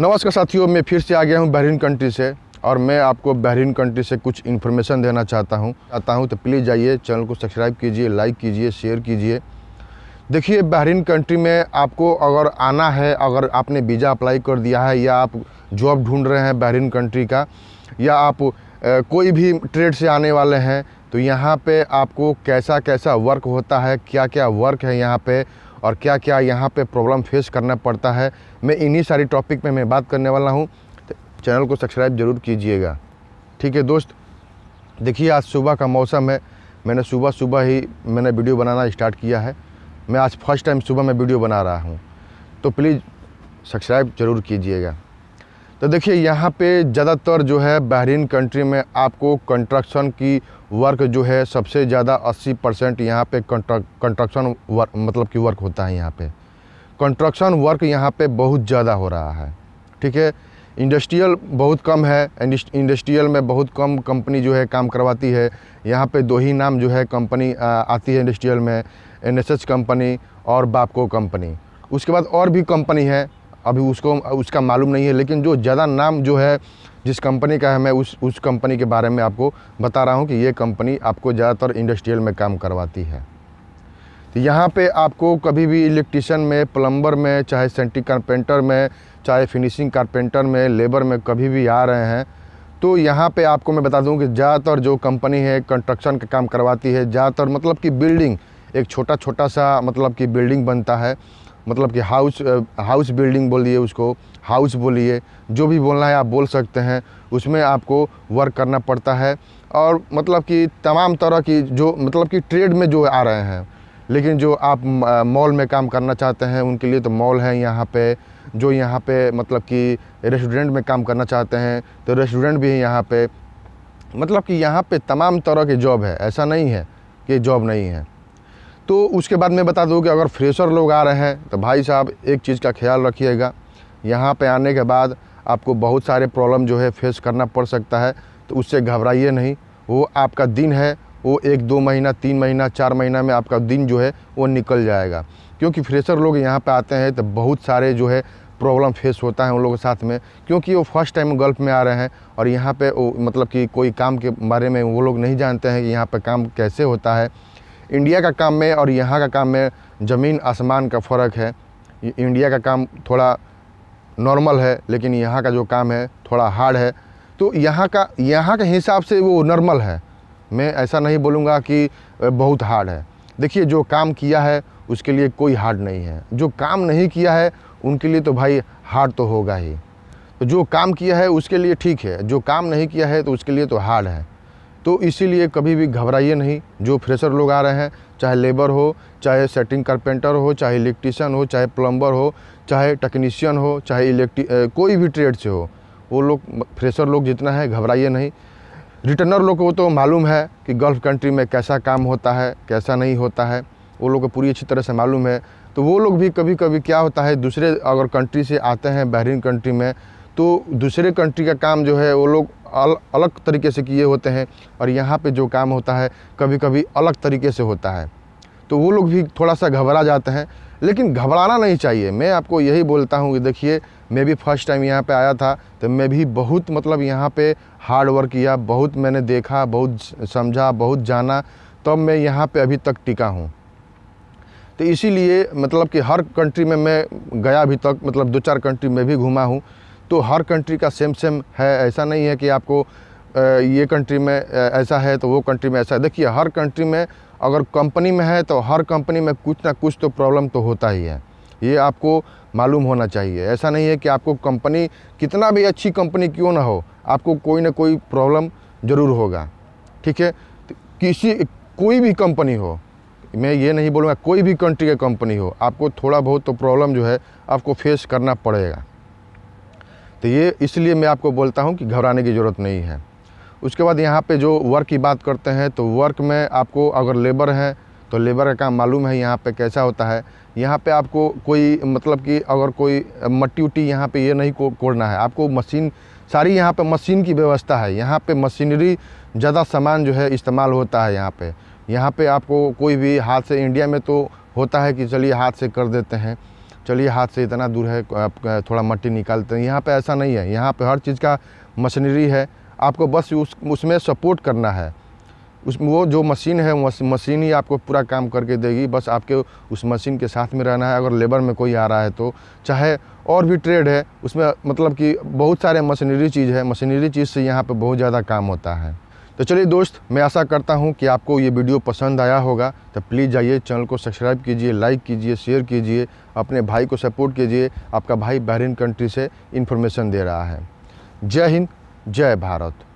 नमस्कार साथियों मैं फिर से आ गया हूँ बहरीन कंट्री से और मैं आपको बहरीन कंट्री से कुछ इन्फॉर्मेशन देना चाहता हूँ चाहता हूँ तो प्लीज़ जाइए चैनल को सब्सक्राइब कीजिए लाइक कीजिए शेयर कीजिए देखिए बहरीन कंट्री में आपको अगर आना है अगर आपने वीज़ा अप्लाई कर दिया है या आप जॉब ढूंढ रहे हैं बहरीन कंट्री का या आप कोई भी ट्रेड से आने वाले हैं तो यहाँ पे आपको कैसा कैसा वर्क होता है क्या क्या वर्क है यहाँ पे और क्या क्या यहाँ पे प्रॉब्लम फेस करना पड़ता है मैं इन्हीं सारी टॉपिक पे मैं बात करने वाला हूँ तो चैनल को सब्सक्राइब ज़रूर कीजिएगा ठीक है दोस्त देखिए आज सुबह का मौसम है मैंने सुबह सुबह ही मैंने वीडियो बनाना स्टार्ट किया है मैं आज फर्स्ट टाइम सुबह में वीडियो बना रहा हूँ तो प्लीज़ सब्सक्राइब ज़रूर कीजिएगा तो देखिए यहाँ पे ज़्यादातर जो है बहरीन कंट्री में आपको कंस्ट्रक्शन की वर्क जो है सबसे ज़्यादा 80 परसेंट यहाँ पर कंस्ट्रक्शन वर्क मतलब कि वर्क होता है यहाँ पे कंस्ट्रक्शन वर्क यहाँ पे बहुत ज़्यादा हो रहा है ठीक है इंडस्ट्रियल बहुत कम है इंडस्ट्रियल में बहुत कम कंपनी जो है काम करवाती है यहाँ पे दो ही नाम जो है कंपनी आती है इंडस्ट्रियल में एनएसएच कंपनी और बापको कंपनी उसके बाद और भी कंपनी है अभी उसको उसका मालूम नहीं है लेकिन जो ज़्यादा नाम जो है जिस कंपनी का है मैं उस उस कंपनी के बारे में आपको बता रहा हूँ कि ये कंपनी आपको ज़्यादातर इंडस्ट्रियल में काम करवाती है तो यहाँ पे आपको कभी भी इलेक्ट्रिशियन में प्लम्बर में चाहे सेंटिक कारपेंटर में चाहे फिनिशिंग कारपेंटर में लेबर में कभी भी आ रहे हैं तो यहाँ पे आपको मैं बता दूँ कि ज़्यादातर जो कंपनी है कंस्ट्रक्शन का काम करवाती है ज़्यादातर मतलब कि बिल्डिंग एक छोटा छोटा सा मतलब कि बिल्डिंग बनता है मतलब कि हाउस हाउस बिल्डिंग बोलिए उसको हाउस बोलिए जो भी बोलना है आप बोल सकते हैं उसमें आपको वर्क करना पड़ता है और मतलब कि तमाम तरह की जो मतलब कि ट्रेड में जो आ रहे हैं लेकिन जो आप मॉल uh, में काम करना चाहते हैं उनके लिए तो मॉल है यहाँ पे जो यहाँ पे मतलब कि रेस्टोरेंट में काम करना चाहते हैं तो रेस्टोरेंट भी है यहाँ पे मतलब कि यहाँ पे तमाम तरह के जॉब है ऐसा नहीं है कि जॉब नहीं है तो उसके बाद मैं बता दूँ कि अगर फ्रेशर लोग आ रहे हैं तो भाई साहब एक चीज़ का ख्याल रखिएगा यहाँ पे आने के बाद आपको बहुत सारे प्रॉब्लम जो है फेस करना पड़ सकता है तो उससे घबराइए नहीं वो आपका दिन है वो एक दो महीना तीन महीना चार महीना में आपका दिन जो है वो निकल जाएगा क्योंकि फ्रेशर लोग यहाँ पे आते हैं तो बहुत सारे जो है प्रॉब्लम फेस होता है उन लोगों के साथ में क्योंकि वो फर्स्ट टाइम गल्फ में आ रहे हैं और यहाँ पे वो मतलब कि कोई काम के बारे में वो लोग नहीं जानते हैं कि यहाँ पे काम कैसे होता है इंडिया का काम में और यहाँ का काम में ज़मीन आसमान का फ़र्क है इंडिया का काम थोड़ा नॉर्मल है लेकिन यहाँ का जो काम है थोड़ा हार्ड है तो यहाँ का यहाँ के हिसाब से वो नॉर्मल है मैं ऐसा नहीं बोलूँगा कि बहुत हार्ड है देखिए जो काम किया है उसके लिए कोई हार्ड नहीं है जो काम नहीं किया है उनके लिए तो भाई हार्ड तो होगा ही तो जो काम किया है उसके लिए ठीक है जो काम नहीं किया है तो उसके लिए तो हार्ड है तो इसीलिए कभी भी घबराइए नहीं जो फ्रेशर लोग आ रहे हैं चाहे लेबर हो चाहे सेटिंग कारपेंटर हो चाहे इलेक्ट्रीशियन हो चाहे प्लम्बर हो चाहे टेक्नीशियन हो चाहे इलेक्ट्री कोई भी ट्रेड से हो वो लोग फ्रेशर लोग जितना है घबराइए नहीं रिटर्नर लोग को तो मालूम है कि गल्फ़ कंट्री में कैसा काम होता है कैसा नहीं होता है वो लोग को पूरी अच्छी तरह से मालूम है तो वो लोग भी कभी कभी क्या होता है दूसरे अगर कंट्री से आते हैं बहरीन कंट्री में तो दूसरे कंट्री का काम जो है वो लोग अल, अलग तरीके से किए होते हैं और यहाँ पे जो काम होता है कभी कभी अलग तरीके से होता है तो वो लोग भी थोड़ा सा घबरा जाते हैं लेकिन घबराना नहीं चाहिए मैं आपको यही बोलता हूँ कि देखिए मैं भी फर्स्ट टाइम यहाँ पे आया था तो मैं भी बहुत मतलब यहाँ पे हार्ड वर्क किया बहुत मैंने देखा बहुत समझा बहुत जाना तब तो मैं यहाँ पे अभी तक टिका हूँ तो इसीलिए मतलब कि हर कंट्री में मैं गया अभी तक मतलब दो चार कंट्री में भी घूमा हूँ तो हर कंट्री का सेम सेम है ऐसा नहीं है कि आपको ये कंट्री में ऐसा है तो वो कंट्री में ऐसा है देखिए हर कंट्री में अगर कंपनी में है तो हर कंपनी में कुछ ना कुछ तो प्रॉब्लम तो होता ही है ये आपको मालूम होना चाहिए ऐसा नहीं है कि आपको कंपनी कितना भी अच्छी कंपनी क्यों ना हो आपको कोई ना कोई प्रॉब्लम ज़रूर होगा ठीक है तो किसी कोई भी कंपनी हो मैं ये नहीं बोलूँगा कोई भी कंट्री का कंपनी हो आपको थोड़ा बहुत तो प्रॉब्लम जो है आपको फेस करना पड़ेगा तो ये इसलिए मैं आपको बोलता हूँ कि घबराने की ज़रूरत नहीं है उसके बाद यहाँ पे जो वर्क की बात करते हैं तो वर्क में आपको अगर लेबर है तो लेबर का काम मालूम है यहाँ पे कैसा होता है यहाँ पे आपको कोई मतलब कि अगर कोई मट्टी उट्टी यहाँ पे ये यह नहीं को, कोड़ना है आपको मशीन सारी यहाँ पे मशीन की व्यवस्था है यहाँ पे मशीनरी ज़्यादा सामान जो है इस्तेमाल होता है यहाँ पर यहाँ पर आपको कोई भी हाथ से इंडिया में तो होता है कि चलिए हाथ से कर देते हैं चलिए हाथ से इतना दूर है थोड़ा मट्टी निकालते हैं यहाँ पे ऐसा नहीं है यहाँ पे हर चीज़ का मशीनरी है आपको बस उस उसमें सपोर्ट करना है उस वो जो मशीन है मशीन ही आपको पूरा काम करके देगी बस आपके उस मशीन के साथ में रहना है अगर लेबर में कोई आ रहा है तो चाहे और भी ट्रेड है उसमें मतलब कि बहुत सारे मशीनरी चीज़ है मशीनरी चीज़ से यहाँ पे बहुत ज़्यादा काम होता है तो चलिए दोस्त मैं आशा करता हूँ कि आपको ये वीडियो पसंद आया होगा तो प्लीज़ जाइए चैनल को सब्सक्राइब कीजिए लाइक कीजिए शेयर कीजिए अपने भाई को सपोर्ट कीजिए आपका भाई बहरीन कंट्री से इन्फॉर्मेशन दे रहा है जय हिंद जय भारत